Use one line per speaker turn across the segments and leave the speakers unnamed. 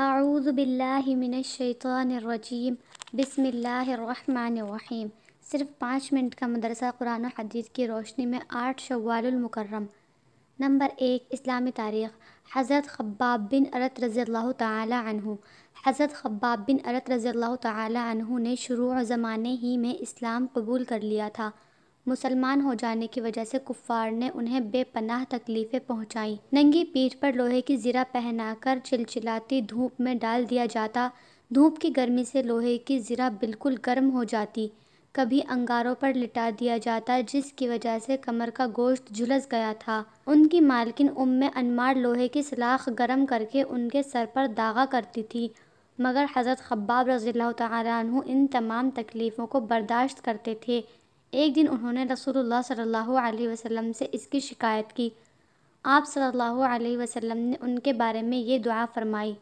आऊज़बिल्लिमिनशैतरजीम बसमीम सिर्फ पाँच मिनट का मदरसा कुरान और हदीस की रोशनी में आठ शवालमकरम नंबर एक इस्लामी तारीख़ हज़रत खब्बाब बिन अरत रज़ी तहु हज़रत खब्बाब बिन अरत रज़ी अल्लाह तहु ने शुरू ज़माने ही में इस्लाम कबूल कर लिया था मुसलमान हो जाने की वजह से कुफ़ार ने उन्हें बेपनाह तकलीफ़ें पहुंचाई नंगी पीठ पर लोहे की जीरा पहनाकर चिलचिलाती धूप में डाल दिया जाता धूप की गर्मी से लोहे की जीरा बिल्कुल गर्म हो जाती कभी अंगारों पर लिटा दिया जाता जिसकी वजह से कमर का गोश्त झुलस गया था उनकी मालकिन उम्म अनमार लोहे की सलाख गर्म करके उनके सर पर दागा करती थी मगर हज़रत खब्बाब रज़ी अल्लाह इन तमाम तकलीफ़ों को बर्दाश्त करते थे एक दिन उन्होंने रसूलुल्लाह सल्लल्लाहु अलैहि वसल्लम से इसकी शिकायत की आप सल्लल्लाहु अलैहि वसल्लम ने उनके बारे में ये दुआ फरमाई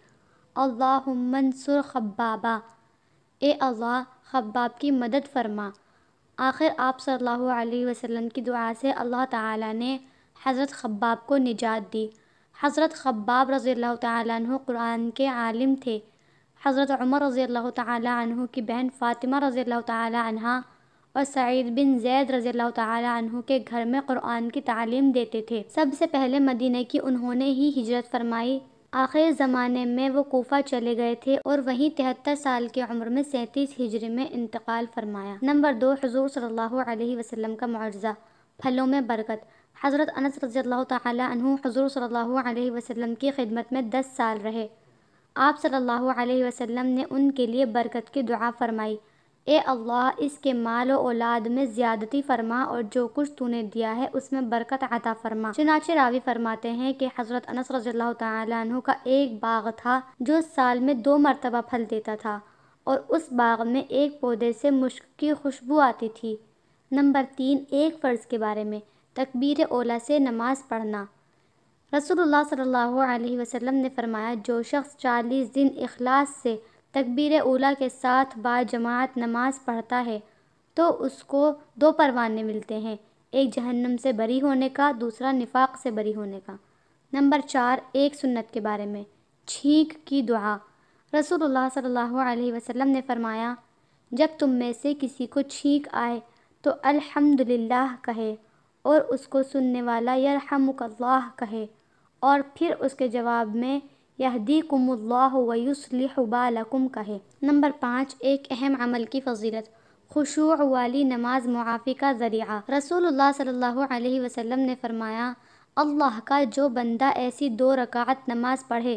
अल्लाह मंसुर खब्बाबा ए अल्लाह खब्बाब की मदद फरमा आखिर आप सल्लल्लाहु अलैहि वसल्लम की दुआ से अल्लाह ताला ने हज़रत खब्बाब को निजात दी हज़रत खब्बाब रज़ी अल्लाह तु कुरान के आलिम थे हज़रत उमर रज़ी अल्लाह तु की बहन फ़ातिमा रज़ी अल्लाह तह और सईद बिन जैद रजी तु के घर में कुरान की तालीम देते थे सबसे पहले मदीने की उन्होंने ही हिजरत फरमाई आखिर ज़माने में वो कोफा चले गए थे और वहीं तिहत्तर साल की उम्र में सैंतीस हिजरी में इंतकाल फरमाया नंबर दो हजूर सल्ला वसलम का मुआवजा फलों में बरकत हज़रत अनस रजी तहु हजूर सल्ला वसलम की खिदमत में दस साल रहे आप सल्लल्लाहु अलैहि वसल्लम ने उनके लिए बरकत की दुआ फरमाई ए अल्लाह इसके माल औलाद में ज़्यादती फरमा और जो कुछ तूने दिया है उसमें बरकत अता फरमा चुनाचे रावी फरमाते हैं कि हज़रत अनस रजील्ला का एक बाग था जो साल में दो मरतबा फल देता था और उस बाग में एक पौधे से मुश्क की खुशबू आती थी नंबर तीन एक फ़र्ज़ के बारे में तकबीर ओला से नमाज पढ़ना रसूलुल्लाह सल्लल्लाहु अलैहि वसल्लम ने फरमाया जो शख्स चालीस दिन इखलास से तकबीर ओला के साथ जमात नमाज़ पढ़ता है तो उसको दो परवाने मिलते हैं एक जहन्नम से बरी होने का दूसरा निफाक से बरी होने का नंबर चार एक सुन्नत के बारे में छींक की दुआ रसूलुल्लाह सल्लल्लाहु अलैहि वसल्लम ने फरमाया जब तुम में से किसी को छींक आए तो अल्हम्दुलिल्लाह कहे और उसको सुनने वाला यरहमुकल्लाह कहे और फिर उसके जवाब में यहदीकुमुल्लाह वयुसलिह बालकुम कहे नंबर पाँच एक अहम अमल की फजीलत खुशू वाली नमाज मुआफ़ी का ज़रिया रसूलुल्लाह सल्लल्लाहु अलैहि वसल्लम ने फरमाया अल्लाह का जो बंदा ऐसी दो रकात नमाज पढ़े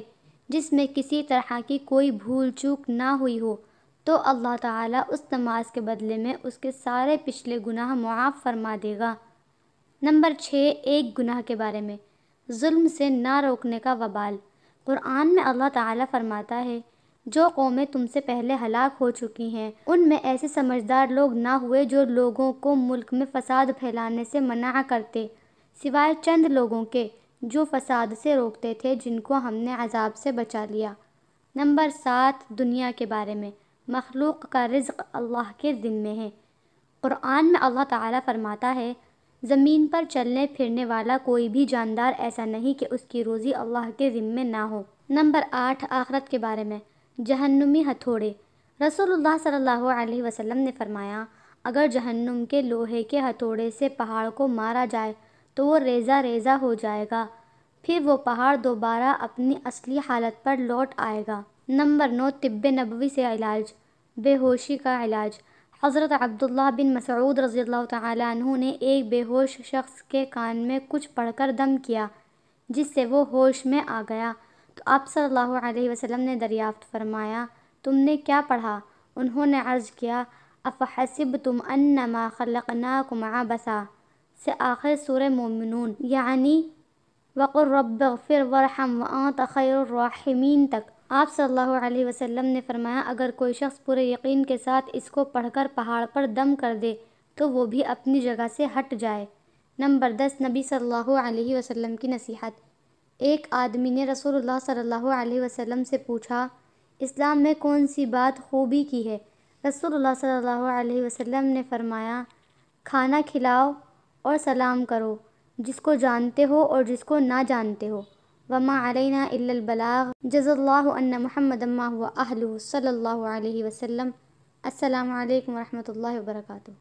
जिसमें किसी तरह की कोई भूल चूक ना हुई हो तो अल्लाह ताला उस नमाज के बदले में उसके सारे पिछले गुनाह मुआफ़ फरमा देगा नंबर छः एक गुनाह के बारे में जुल्म से ना रोकने का वबाल कुरान में अल्लाह ताला फरमाता है जो कौमें तुमसे पहले हलाक हो चुकी हैं उनमें ऐसे समझदार लोग ना हुए जो लोगों को मुल्क में फ़साद फैलाने से मना करते सिवाय चंद लोगों के जो फसाद से रोकते थे जिनको हमने अजाब से बचा लिया नंबर सात दुनिया के बारे में मखलूक का रिज्क अल्लाह के दिन में है क़ुरान में अल्लाह ताला फरमाता है ज़मीन पर चलने फिरने वाला कोई भी जानदार ऐसा नहीं कि उसकी रोज़ी अल्लाह के ज़िम्मे ना हो नंबर आठ आखरत के बारे में जहन्नुमी हथौड़े रसूलुल्लाह सल्लल्लाहु अलैहि वसल्लम ने फरमाया अगर जहन्नुम के लोहे के हथौड़े से पहाड़ को मारा जाए तो वो रेज़ा रेज़ा हो जाएगा फिर वो पहाड़ दोबारा अपनी असली हालत पर लौट आएगा नंबर नौ तिब्बे नबवी से इलाज बेहोशी का इलाज हज़रत अब्दुल्ला बिन मसऊद रज़ी अल्लाह ने एक बेहोश शख्स के कान में कुछ पढ़कर दम किया जिससे वो होश में आ गया तो आप सल्लल्लाहु अलैहि वसल्लम ने दरियाफ्त फरमाया तुमने क्या पढ़ा उन्होंने अर्ज़ किया अफ़हसिब तुम अन्नमा खलकना कुमा बसा से आखिर सूर मोमिनून यानी वक़ुर रब फिर वरहम वत तक आप सल्लल्लाहु अलैहि वसल्लम ने फरमाया अगर कोई शख्स पूरे यकीन के साथ इसको पढ़कर पहाड़ पर दम कर दे तो वो भी अपनी जगह से हट जाए नंबर दस नबी सल्लल्लाहु अलैहि वसल्लम की नसीहत एक आदमी ने रसूलुल्लाह सल्लल्लाहु अलैहि वसल्लम से पूछा इस्लाम में कौन सी बात खूबी की है रसूलुल्लाह सल्लल्लाहु अलैहि वसल्लम ने फरमाया खाना खिलाओ और सलाम करो जिसको जानते हो और जिसको ना जानते हो وما علينا إلا البلاغ جزى الله أن محمدا ما هو أهله صلى الله عليه وسلم السلام عليكم ورحمة الله وبركاته